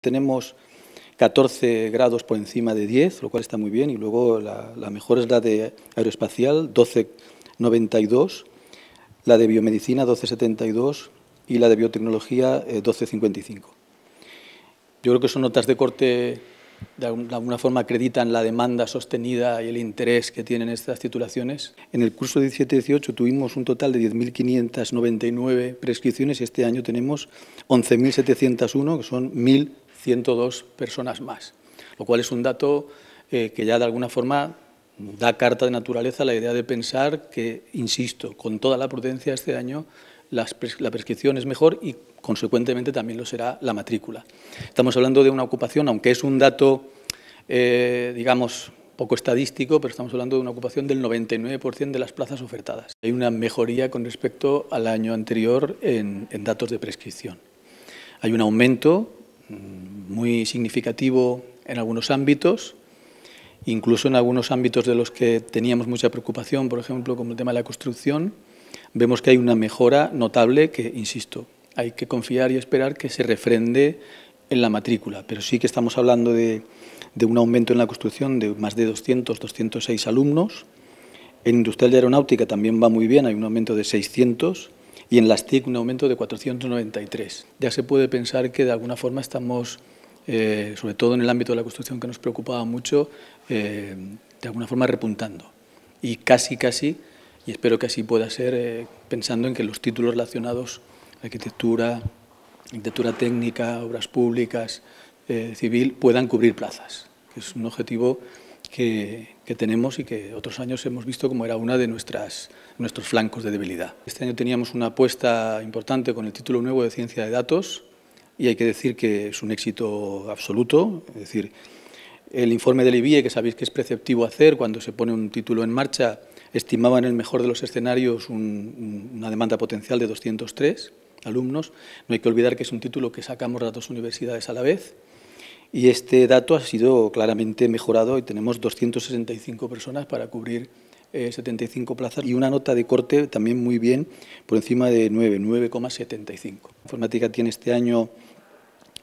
Tenemos 14 grados por encima de 10, lo cual está muy bien, y luego la, mejor es la de aeroespacial, 12,92, la de biomedicina, 12,72, y la de biotecnología, 12,55. Eh, Yo creo que son notas de corte, de alguna forma acreditan la demanda sostenida y el interés que tienen estas titulaciones. En el curso 17-18 tuvimos un total de 10.599 prescripciones y este año tenemos 11.701, que son 1.000 102 personas más, lo cual es un dato eh, que ya de alguna forma da carta de naturaleza la idea de pensar que, insisto, con toda la prudencia este año la prescripción es mejor y consecuentemente también lo será la matrícula. Estamos hablando de una ocupación, aunque es un dato, eh, digamos, poco estadístico, pero estamos hablando de una ocupación del 99% de las plazas ofertadas. Hay una mejoría con respecto al año anterior en, en datos de prescripción. Hay un aumento mm, muy significativo en algunos ámbitos, incluso en algunos ámbitos de los que teníamos mucha preocupación, por ejemplo, como el tema de la construcción, vemos que hay una mejora notable que, insisto, hay que confiar y esperar que se refrende en la matrícula, pero sí que estamos hablando de, un aumento en la construcción de más de 200, 206 alumnos. En industrial de aeronáutica también va muy bien, hay un aumento de 600 y en las TIC un aumento de 493. Ya se puede pensar que de alguna forma estamos eh, sobre todo en el ámbito de la construcción que nos preocupaba mucho, eh, de alguna forma repuntando. Y casi, casi, y espero que así pueda ser, eh, pensando en que los títulos relacionados arquitectura, arquitectura técnica, obras públicas, civil, puedan cubrir plazas, que es un objetivo que, que, tenemos y que otros años hemos visto como era una de nuestras, nuestros flancos de debilidad. Este año teníamos una apuesta importante con el título nuevo de Ciencia de Datos, y hay que decir que es un éxito absoluto, es decir, el informe del IBIE, que sabéis que es preceptivo hacer cuando se pone un título en marcha, estimaba en el mejor de los escenarios una demanda potencial de 203 alumnos. No hay que olvidar que es un título que sacamos las dos universidades a la vez y este dato ha sido claramente mejorado y tenemos 265 personas para cubrir 75 eh, plazas y una nota de corte también muy bien, por encima de 9, 9,75. Informática tiene este año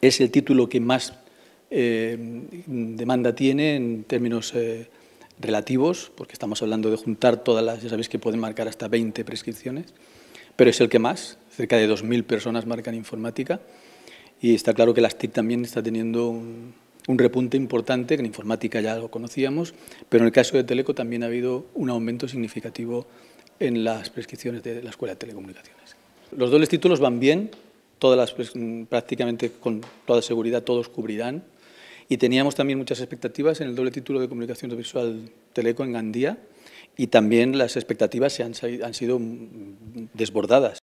es el título que más eh, demanda tiene en términos eh, relativos, porque estamos hablando de juntar todas las, ya sabéis que pueden marcar hasta 20 prescripciones, pero es el que más, cerca de 2.000 personas marcan informática, y está claro que las TIC también está teniendo un, repunte importante, que en informática ya lo conocíamos, pero en el caso de Teleco también ha habido un aumento significativo en las prescripciones de la Escuela de Telecomunicaciones. Los dobles títulos van bien, todas las, pues, mm, prácticamente con toda seguridad todos cubrirán. Y teníamos también muchas expectativas en el doble título de Comunicación Visual Teleco en Gandía y también las expectativas se han, han sido mm, desbordadas.